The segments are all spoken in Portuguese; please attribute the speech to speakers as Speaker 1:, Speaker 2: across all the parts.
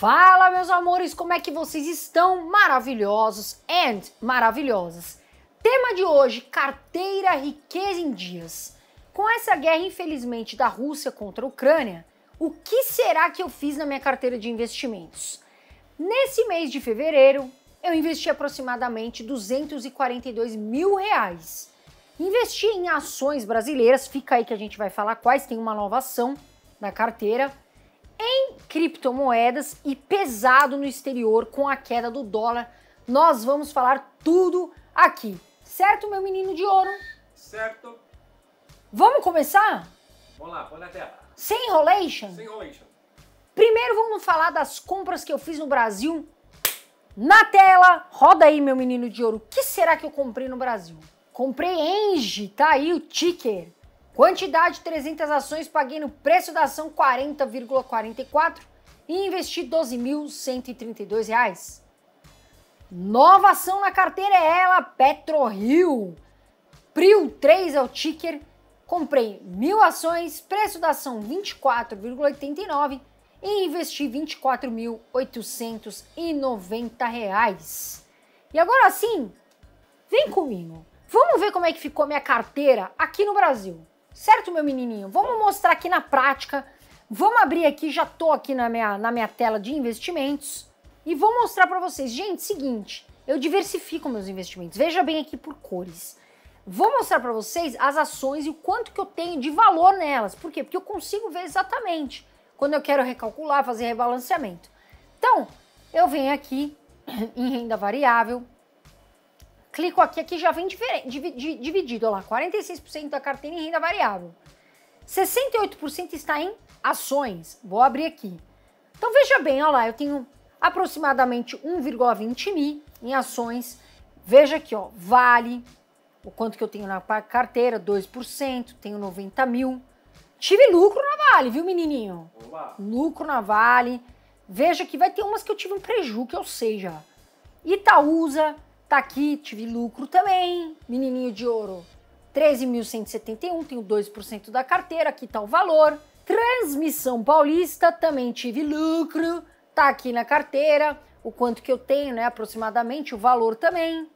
Speaker 1: Fala, meus amores, como é que vocês estão? Maravilhosos and maravilhosas. Tema de hoje: carteira riqueza em dias. Com essa guerra, infelizmente, da Rússia contra a Ucrânia, o que será que eu fiz na minha carteira de investimentos? Nesse mês de fevereiro, eu investi aproximadamente 242 mil reais. Investi em ações brasileiras, fica aí que a gente vai falar quais, tem uma nova ação na carteira em criptomoedas e pesado no exterior com a queda do dólar. Nós vamos falar tudo aqui. Certo, meu menino de ouro? Certo. Vamos começar? Vamos lá, põe na tela. Sem enrolation? Sem enrolation. Primeiro vamos falar das compras que eu fiz no Brasil. Na tela, roda aí, meu menino de ouro. O que será que eu comprei no Brasil? Comprei Engie, tá aí o ticker. Quantidade 300 ações, paguei no preço da ação 40,44 e investi 12.132 reais. Nova ação na carteira é ela, PetroRio. Prio 3 é o ticker. Comprei mil ações, preço da ação 24,89 e investi 24.890 reais. E agora sim, vem comigo. Vamos ver como é que ficou minha carteira aqui no Brasil. Certo, meu menininho? Vamos mostrar aqui na prática. Vamos abrir aqui, já tô aqui na minha, na minha tela de investimentos e vou mostrar para vocês. Gente, seguinte, eu diversifico meus investimentos. Veja bem aqui por cores. Vou mostrar para vocês as ações e o quanto que eu tenho de valor nelas. Por quê? Porque eu consigo ver exatamente quando eu quero recalcular, fazer rebalanceamento. Então, eu venho aqui em renda variável, clico aqui, aqui já vem dividido, olha lá, 46% da carteira em renda variável. 68% está em ações. Vou abrir aqui. Então veja bem, olha lá, eu tenho aproximadamente 1,20 mil em ações. Veja aqui, ó, Vale, o quanto que eu tenho na carteira, 2%, tenho 90 mil. Tive lucro na Vale, viu, menininho? Olá. Lucro na Vale. Veja que vai ter umas que eu tive um prejuízo, que eu sei já. Itaúsa, Tá aqui, tive lucro também. Menininho de ouro, 13.171, tenho 2% da carteira, aqui tá o valor. Transmissão Paulista, também tive lucro, tá aqui na carteira, o quanto que eu tenho, né, aproximadamente, o valor também.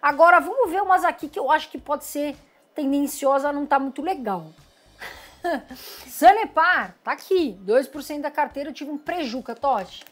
Speaker 1: Agora vamos ver umas aqui que eu acho que pode ser tendenciosa, não tá muito legal. Sanepar, tá aqui, 2% da carteira, eu tive um prejuca, Totti.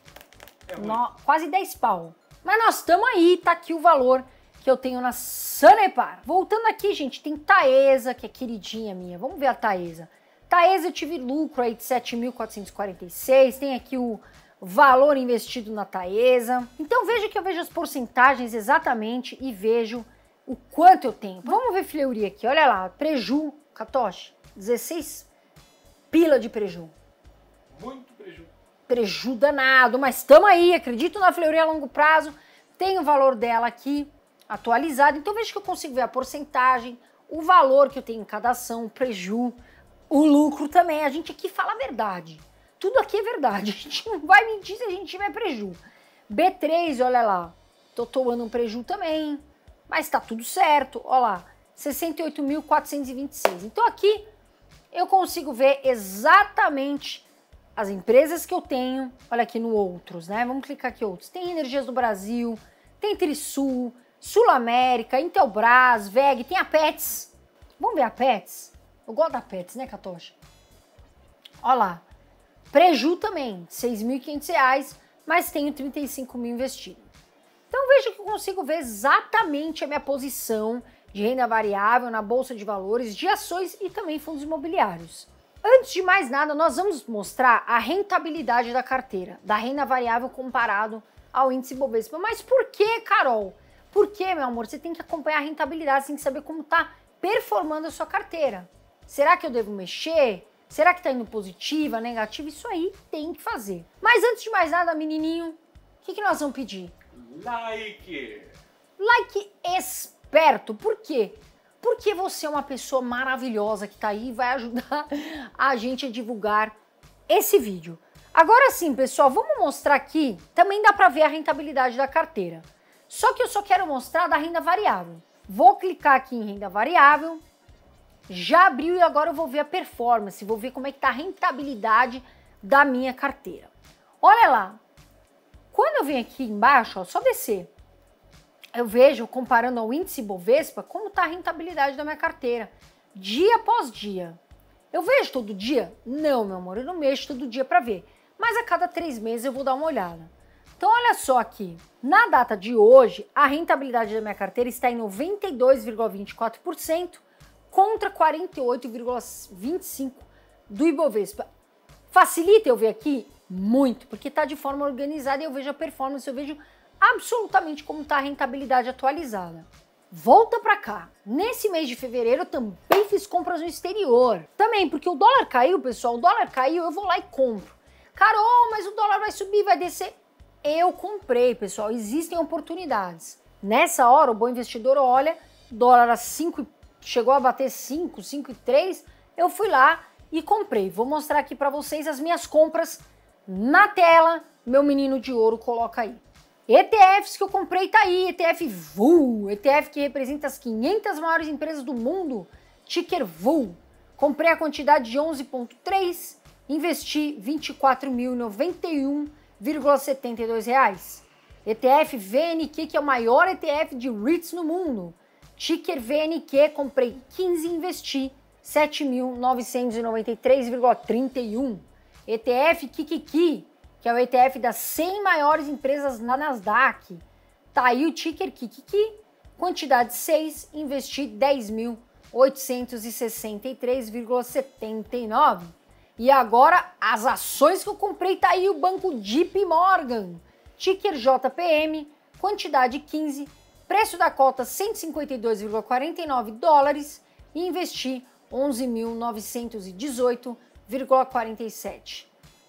Speaker 1: É no, quase 10 pau. Mas nós estamos aí, tá aqui o valor que eu tenho na Sanepar. Voltando aqui, gente, tem Taesa, que é queridinha minha. Vamos ver a Taesa. Taesa eu tive lucro aí de 7.446, tem aqui o valor investido na Taesa. Então veja que eu vejo as porcentagens exatamente e vejo o quanto eu tenho. Vamos ver Fleury aqui, olha lá, preju, Katoshi, 16 pila de preju. Muito preju danado, mas estamos aí, acredito na Fleury a longo prazo, tem o valor dela aqui atualizado, então veja que eu consigo ver a porcentagem, o valor que eu tenho em cada ação, o preju, o lucro também, a gente aqui fala a verdade, tudo aqui é verdade, a gente não vai mentir se a gente tiver preju. B3, olha lá, tô tomando um preju também, mas tá tudo certo, olha lá, 68.426. Então aqui eu consigo ver exatamente as empresas que eu tenho, olha aqui no outros, né? Vamos clicar aqui outros. Tem Energias do Brasil, tem Trisul, Sul América, Intelbras, VEG, tem a Pets. Vamos ver a Pets? Eu gosto da Pets, né, Catocha? Olha lá. Preju também, R$ 6.500, mas tenho 35 mil investido. Então veja que eu consigo ver exatamente a minha posição de renda variável na bolsa de valores, de ações e também fundos imobiliários. Antes de mais nada, nós vamos mostrar a rentabilidade da carteira, da renda variável comparado ao índice Bovespa. Mas por que, Carol? Por que, meu amor, você tem que acompanhar a rentabilidade, você tem que saber como está performando a sua carteira. Será que eu devo mexer? Será que está indo positiva, negativa? Isso aí tem que fazer. Mas antes de mais nada, menininho, o que, que nós vamos pedir? Like! Like esperto, por quê? porque você é uma pessoa maravilhosa que está aí e vai ajudar a gente a divulgar esse vídeo. Agora sim, pessoal, vamos mostrar aqui, também dá para ver a rentabilidade da carteira. Só que eu só quero mostrar da renda variável. Vou clicar aqui em renda variável, já abriu e agora eu vou ver a performance, vou ver como é que está a rentabilidade da minha carteira. Olha lá, quando eu venho aqui embaixo, ó, só descer, eu vejo, comparando ao índice Bovespa, como está a rentabilidade da minha carteira, dia após dia. Eu vejo todo dia? Não, meu amor, eu não mexo todo dia para ver. Mas a cada três meses eu vou dar uma olhada. Então, olha só aqui. Na data de hoje, a rentabilidade da minha carteira está em 92,24% contra 48,25% do Ibovespa. Facilita eu ver aqui? Muito, porque está de forma organizada e eu vejo a performance, eu vejo absolutamente como está a rentabilidade atualizada. Volta para cá. Nesse mês de fevereiro eu também fiz compras no exterior. Também porque o dólar caiu, pessoal. O dólar caiu, eu vou lá e compro. Carol, mas o dólar vai subir, vai descer. Eu comprei, pessoal. Existem oportunidades. Nessa hora o bom investidor olha, dólar a 5 chegou a bater 5, 5 e 3, eu fui lá e comprei. Vou mostrar aqui para vocês as minhas compras na tela. Meu menino de ouro coloca aí. ETFs que eu comprei tá aí, ETF VU, ETF que representa as 500 maiores empresas do mundo, ticker VU. Comprei a quantidade de 11.3, investi 24.091,72 reais. ETF VNQ, que é o maior ETF de REITs no mundo. Ticker VNQ, comprei 15 e investi 7.993,31. ETF Kikiki, que é o ETF das 100 maiores empresas na Nasdaq. Tá aí o ticker Kikiki, quantidade 6, investi 10.863,79. E agora as ações que eu comprei tá aí o banco JP Morgan, ticker JPM, quantidade 15, preço da cota 152,49 dólares e investi 11.918,47.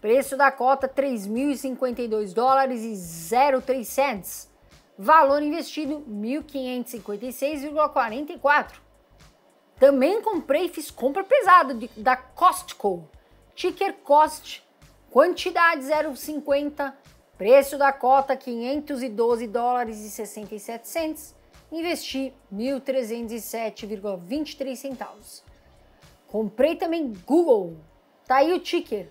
Speaker 1: Preço da cota 3.052 dólares e 03 cents. Valor investido 1.556,44. Também comprei e fiz compra pesada de, da Costco. Ticker Cost, quantidade 0,50, preço da cota 512 dólares e 67 cents. Investi 1.307,23 centavos. Comprei também Google. Tá aí o ticker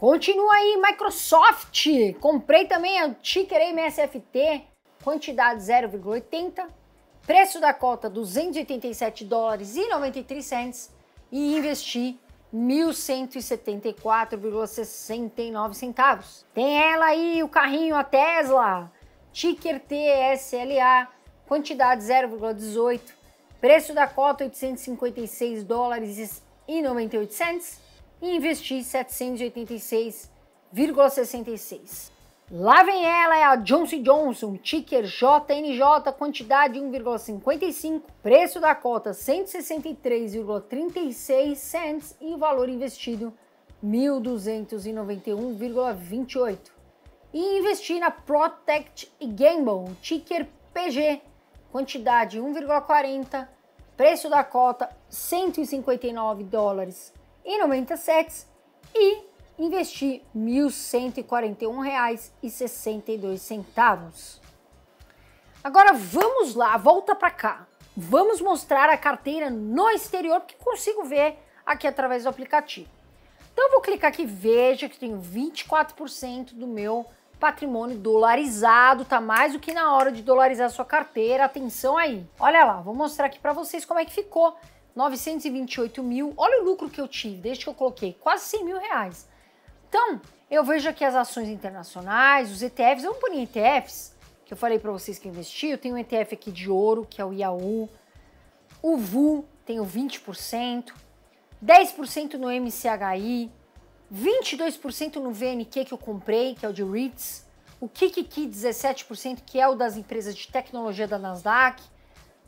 Speaker 1: Continua aí, Microsoft. Comprei também o ticker MSFT, quantidade 0,80, preço da cota 287 dólares e 93 cents e investi 1.174,69 centavos. Tem ela aí, o carrinho, a Tesla, ticker TSLA, quantidade 0,18, preço da cota 856 dólares e 98 cents e investi 786,66. Lá vem ela, é a Johnson Johnson, ticker JNJ, quantidade 1,55, preço da cota 163,36 cents e o valor investido 1.291,28. E investi na Protect e Gamble, ticker PG, quantidade 1,40, preço da cota 159 dólares e 97 e investi R$ 1.141,62. Agora vamos lá, volta para cá. Vamos mostrar a carteira no exterior que consigo ver aqui através do aplicativo. Então vou clicar aqui, veja que tenho 24% do meu patrimônio dolarizado, tá mais do que na hora de dolarizar sua carteira. Atenção aí. Olha lá, vou mostrar aqui para vocês como é que ficou 928 mil. Olha o lucro que eu tive desde que eu coloquei, quase 100 mil reais. Então, eu vejo aqui as ações internacionais, os ETFs, vamos por ETFs, que eu falei para vocês que eu investi, eu tenho um ETF aqui de ouro, que é o IAU o VU, tenho 20%, 10% no MCHI, 22% no VNQ que eu comprei, que é o de REITs, o Kiki 17%, que é o das empresas de tecnologia da Nasdaq,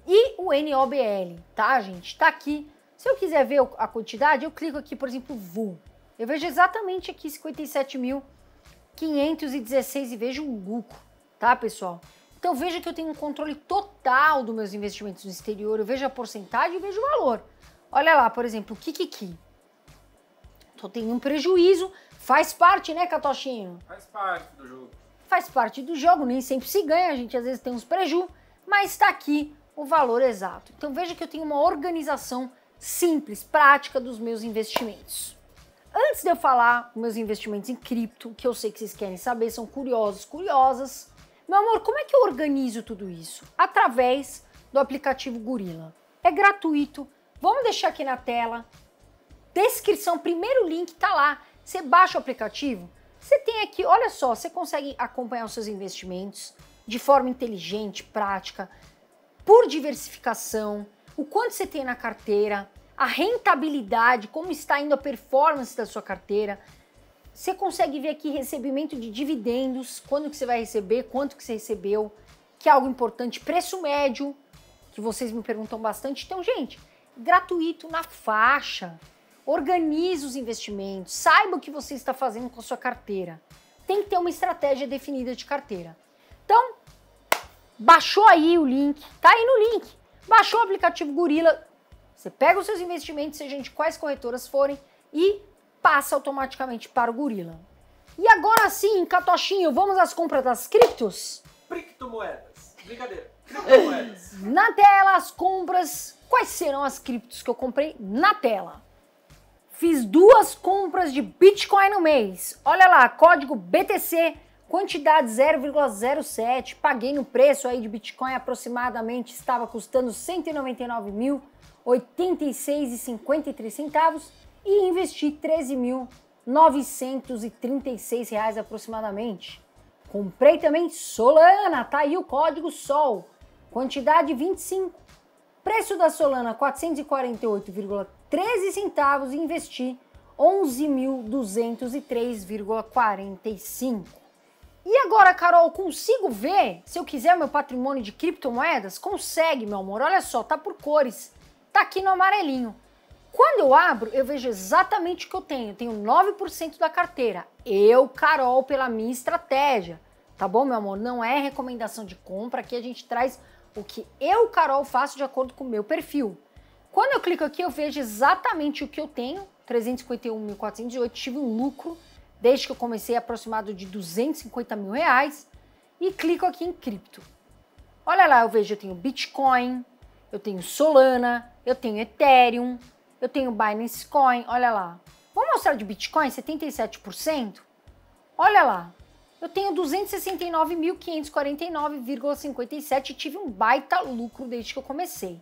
Speaker 1: e o NOBL, tá, gente? Tá aqui. Se eu quiser ver a quantidade, eu clico aqui, por exemplo, VU. Eu vejo exatamente aqui 57.516 e vejo um guco, tá, pessoal? Então veja que eu tenho um controle total dos meus investimentos no exterior, eu vejo a porcentagem e vejo o valor. Olha lá, por exemplo, o Kikiki. Então tem um prejuízo, faz parte, né, Catochinho? Faz parte do jogo. Faz parte do jogo, nem sempre se ganha, a gente às vezes tem uns preju, mas tá aqui o valor exato. Então veja que eu tenho uma organização simples, prática dos meus investimentos. Antes de eu falar meus investimentos em cripto, que eu sei que vocês querem saber, são curiosos, curiosas, meu amor, como é que eu organizo tudo isso? Através do aplicativo Gorila. É gratuito. Vamos deixar aqui na tela. Descrição, primeiro link tá lá. Você baixa o aplicativo. Você tem aqui, olha só, você consegue acompanhar os seus investimentos de forma inteligente, prática por diversificação, o quanto você tem na carteira, a rentabilidade, como está indo a performance da sua carteira. Você consegue ver aqui recebimento de dividendos, quando que você vai receber, quanto que você recebeu, que é algo importante, preço médio, que vocês me perguntam bastante. Então, gente, gratuito na faixa. Organize os investimentos, saiba o que você está fazendo com a sua carteira. Tem que ter uma estratégia definida de carteira. Então, baixou aí o link, tá aí no link, baixou o aplicativo Gorila, você pega os seus investimentos, seja de quais corretoras forem, e passa automaticamente para o Gorila. E agora sim, Catochinho, vamos às compras das criptos? Criptomoedas. Brincadeira. na tela, as compras. Quais serão as criptos que eu comprei na tela? Fiz duas compras de Bitcoin no mês. Olha lá, código BTC Quantidade 0,07, paguei no preço aí de Bitcoin aproximadamente estava custando 199.086,53 centavos e investi 13.936 reais aproximadamente. Comprei também Solana, tá aí o código SOL, quantidade 25. Preço da Solana 448,13 centavos e investi 11.203,45. E agora, Carol, consigo ver se eu quiser meu patrimônio de criptomoedas? Consegue, meu amor. Olha só, tá por cores. Tá aqui no amarelinho. Quando eu abro, eu vejo exatamente o que eu tenho. Eu tenho 9% da carteira. Eu, Carol, pela minha estratégia. Tá bom, meu amor? Não é recomendação de compra. Aqui a gente traz o que eu, Carol, faço de acordo com o meu perfil. Quando eu clico aqui, eu vejo exatamente o que eu tenho. 351.408, tive um lucro desde que eu comecei aproximado de 250 mil reais, e clico aqui em cripto. Olha lá, eu vejo, eu tenho Bitcoin, eu tenho Solana, eu tenho Ethereum, eu tenho Binance Coin, olha lá. Vou mostrar de Bitcoin, 77%. Olha lá, eu tenho 269.549,57 tive um baita lucro desde que eu comecei.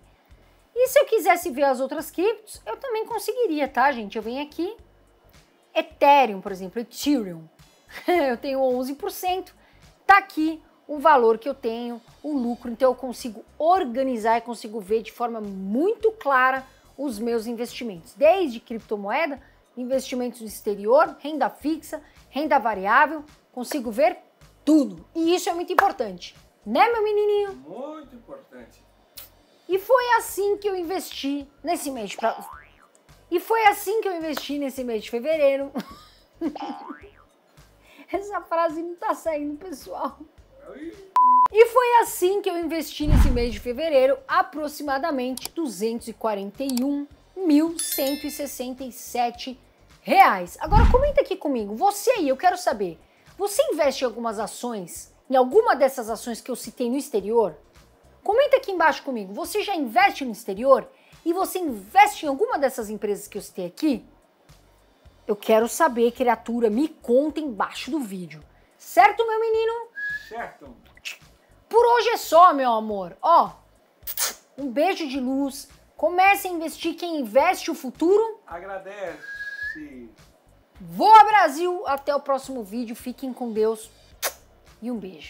Speaker 1: E se eu quisesse ver as outras criptos, eu também conseguiria, tá, gente? Eu venho aqui, Ethereum, por exemplo, Ethereum, eu tenho 11%, tá aqui o valor que eu tenho, o lucro, então eu consigo organizar e consigo ver de forma muito clara os meus investimentos, desde criptomoeda, investimentos no exterior, renda fixa, renda variável, consigo ver tudo. E isso é muito importante, né, meu menininho? Muito importante. E foi assim que eu investi nesse mês. E foi assim que eu investi nesse mês de fevereiro. Essa frase não tá saindo, pessoal. E foi assim que eu investi nesse mês de fevereiro aproximadamente 241.167 reais. Agora comenta aqui comigo, você aí, eu quero saber, você investe em algumas ações, em alguma dessas ações que eu citei no exterior? Comenta aqui embaixo comigo, você já investe no exterior? e você investe em alguma dessas empresas que eu citei aqui, eu quero saber, criatura, me conta embaixo do vídeo. Certo, meu menino? Certo. Por hoje é só, meu amor. Ó, um beijo de luz. Comece a investir quem investe o futuro. Agradece. ao Brasil, até o próximo vídeo. Fiquem com Deus e um beijo.